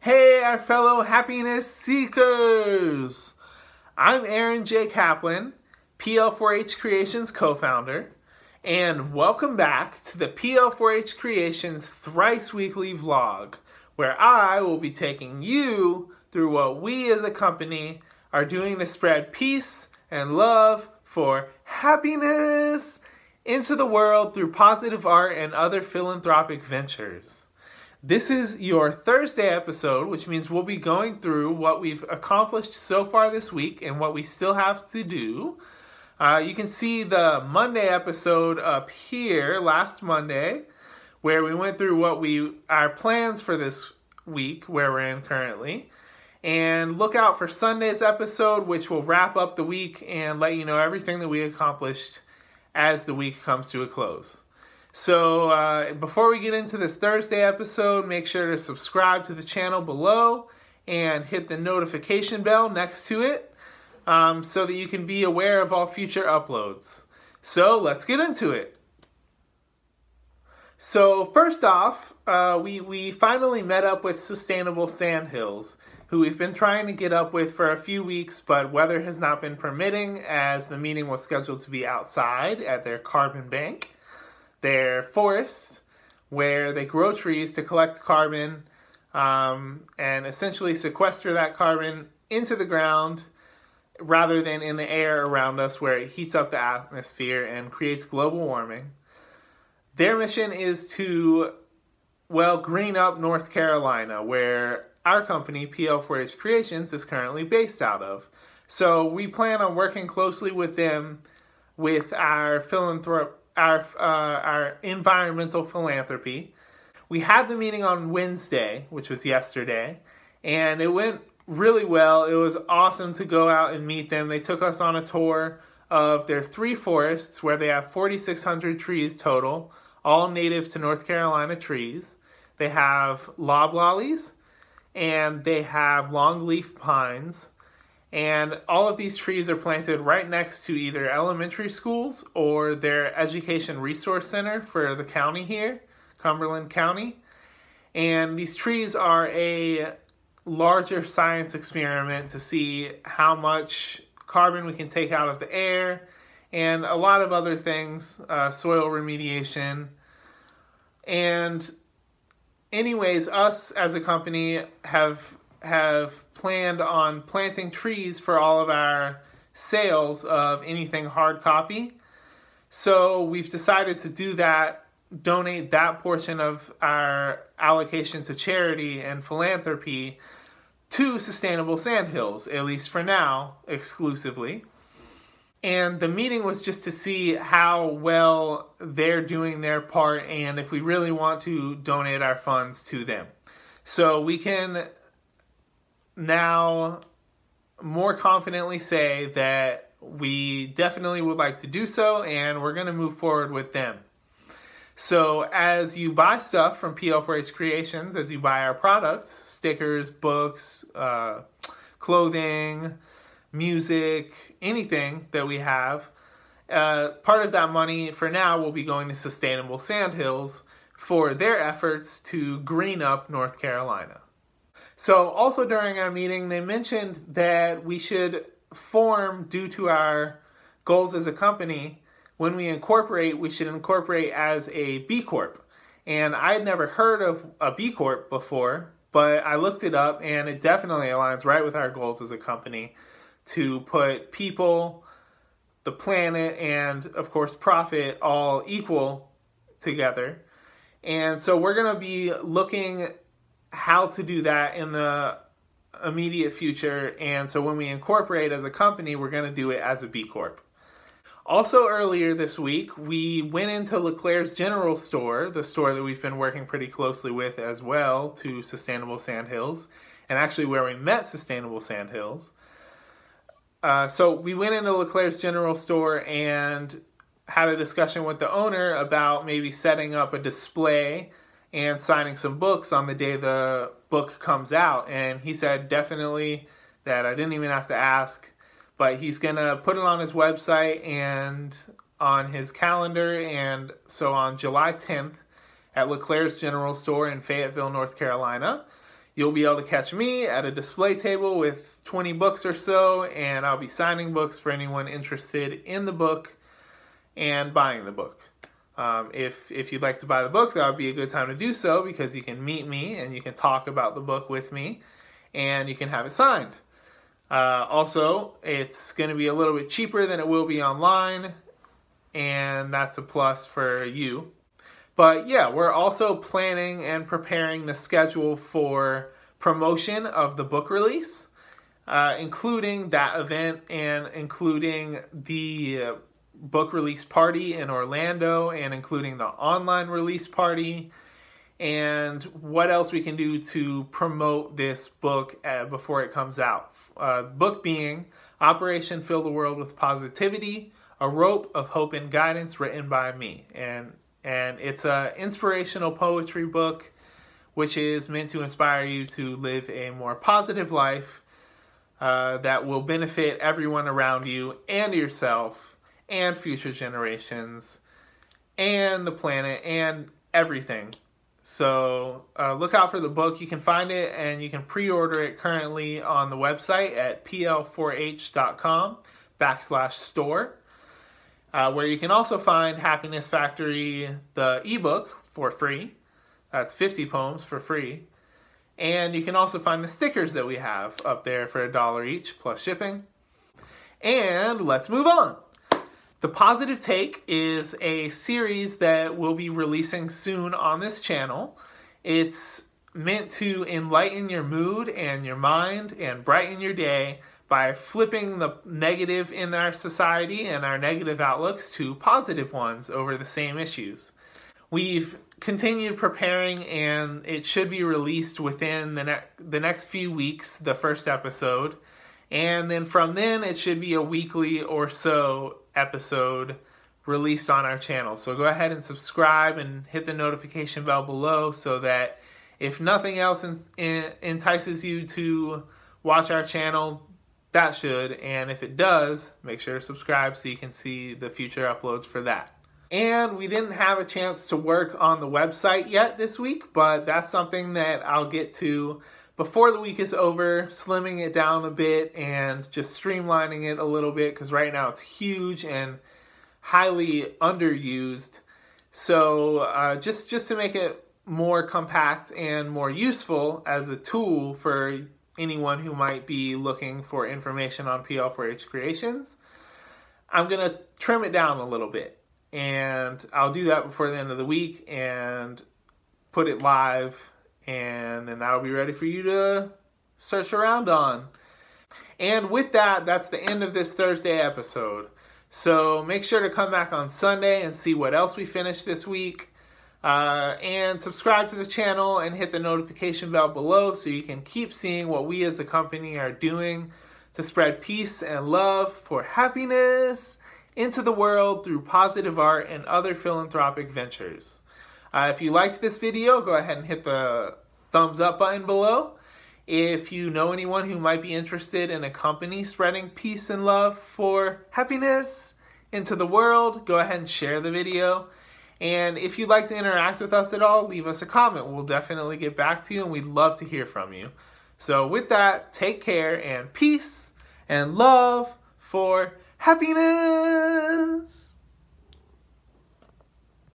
Hey, our fellow happiness seekers! I'm Aaron J. Kaplan, PL4H Creations co founder, and welcome back to the PL4H Creations thrice weekly vlog, where I will be taking you through what we as a company are doing to spread peace and love for happiness into the world through positive art and other philanthropic ventures. This is your Thursday episode, which means we'll be going through what we've accomplished so far this week and what we still have to do. Uh, you can see the Monday episode up here, last Monday, where we went through what we our plans for this week, where we're in currently. And look out for Sunday's episode, which will wrap up the week and let you know everything that we accomplished as the week comes to a close. So uh, before we get into this Thursday episode, make sure to subscribe to the channel below and hit the notification bell next to it um, so that you can be aware of all future uploads. So let's get into it. So first off, uh, we, we finally met up with Sustainable Sandhills, who we've been trying to get up with for a few weeks, but weather has not been permitting as the meeting was scheduled to be outside at their carbon bank. Their forests where they grow trees to collect carbon um, and essentially sequester that carbon into the ground rather than in the air around us where it heats up the atmosphere and creates global warming. Their mission is to, well, green up North Carolina, where our company, PL4H Creations, is currently based out of. So we plan on working closely with them with our philanthrop our uh, our environmental philanthropy. We had the meeting on Wednesday, which was yesterday, and it went really well. It was awesome to go out and meet them. They took us on a tour of their three forests where they have 4,600 trees total, all native to North Carolina trees. They have loblollies and they have longleaf pines and all of these trees are planted right next to either elementary schools or their education resource center for the county here, Cumberland County. And these trees are a larger science experiment to see how much carbon we can take out of the air and a lot of other things, uh, soil remediation. And anyways, us as a company have have planned on planting trees for all of our sales of anything hard copy. So we've decided to do that, donate that portion of our allocation to charity and philanthropy to Sustainable Sandhills, at least for now, exclusively. And the meeting was just to see how well they're doing their part and if we really want to donate our funds to them. So we can now more confidently say that we definitely would like to do so and we're going to move forward with them. So as you buy stuff from PL4H Creations, as you buy our products, stickers, books, uh, clothing, music, anything that we have, uh, part of that money for now will be going to Sustainable Sandhills for their efforts to green up North Carolina. So also during our meeting, they mentioned that we should form due to our goals as a company. When we incorporate, we should incorporate as a B Corp. And I had never heard of a B Corp before, but I looked it up and it definitely aligns right with our goals as a company to put people, the planet, and of course profit all equal together. And so we're going to be looking how to do that in the immediate future. And so when we incorporate as a company, we're going to do it as a B Corp. Also earlier this week, we went into LeClaire's General Store, the store that we've been working pretty closely with as well to Sustainable Sandhills, and actually where we met Sustainable Sandhills. Uh, so we went into LeClaire's General Store and had a discussion with the owner about maybe setting up a display and signing some books on the day the book comes out. And he said definitely that I didn't even have to ask, but he's gonna put it on his website and on his calendar. And so on July 10th at LeClaire's General Store in Fayetteville, North Carolina, you'll be able to catch me at a display table with 20 books or so, and I'll be signing books for anyone interested in the book and buying the book. Um, if if you'd like to buy the book, that would be a good time to do so because you can meet me and you can talk about the book with me, and you can have it signed. Uh, also, it's going to be a little bit cheaper than it will be online, and that's a plus for you. But yeah, we're also planning and preparing the schedule for promotion of the book release, uh, including that event and including the book release party in Orlando and including the online release party and what else we can do to promote this book uh, before it comes out. Uh, book being Operation Fill the World with Positivity, A Rope of Hope and Guidance written by me. And, and it's an inspirational poetry book which is meant to inspire you to live a more positive life uh, that will benefit everyone around you and yourself and future generations and the planet and everything. So uh, look out for the book. You can find it and you can pre-order it currently on the website at pl4h.com backslash store, uh, where you can also find Happiness Factory, the ebook for free. That's 50 poems for free. And you can also find the stickers that we have up there for a dollar each plus shipping. And let's move on. The Positive Take is a series that we'll be releasing soon on this channel. It's meant to enlighten your mood and your mind and brighten your day by flipping the negative in our society and our negative outlooks to positive ones over the same issues. We've continued preparing and it should be released within the, ne the next few weeks, the first episode. And then from then, it should be a weekly or so episode released on our channel. So go ahead and subscribe and hit the notification bell below so that if nothing else entices you to watch our channel, that should. And if it does, make sure to subscribe so you can see the future uploads for that. And we didn't have a chance to work on the website yet this week, but that's something that I'll get to before the week is over, slimming it down a bit and just streamlining it a little bit because right now it's huge and highly underused. So uh, just, just to make it more compact and more useful as a tool for anyone who might be looking for information on PL4H creations, I'm going to trim it down a little bit. And I'll do that before the end of the week and put it live and then that'll be ready for you to search around on. And with that, that's the end of this Thursday episode. So make sure to come back on Sunday and see what else we finished this week. Uh, and subscribe to the channel and hit the notification bell below so you can keep seeing what we as a company are doing to spread peace and love for happiness into the world through positive art and other philanthropic ventures. Uh, if you liked this video, go ahead and hit the thumbs up button below. If you know anyone who might be interested in a company spreading peace and love for happiness into the world, go ahead and share the video. And if you'd like to interact with us at all, leave us a comment. We'll definitely get back to you and we'd love to hear from you. So with that, take care and peace and love for happiness.